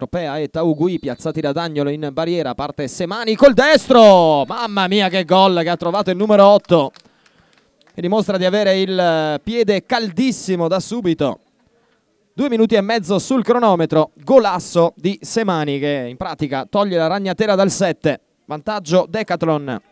Tropea e Taugui piazzati da Dagnolo in barriera, parte Semani col destro, mamma mia che gol che ha trovato il numero 8 e dimostra di avere il piede caldissimo da subito. Due minuti e mezzo sul cronometro, golasso di Semani che in pratica toglie la ragnatela dal 7, vantaggio Decathlon.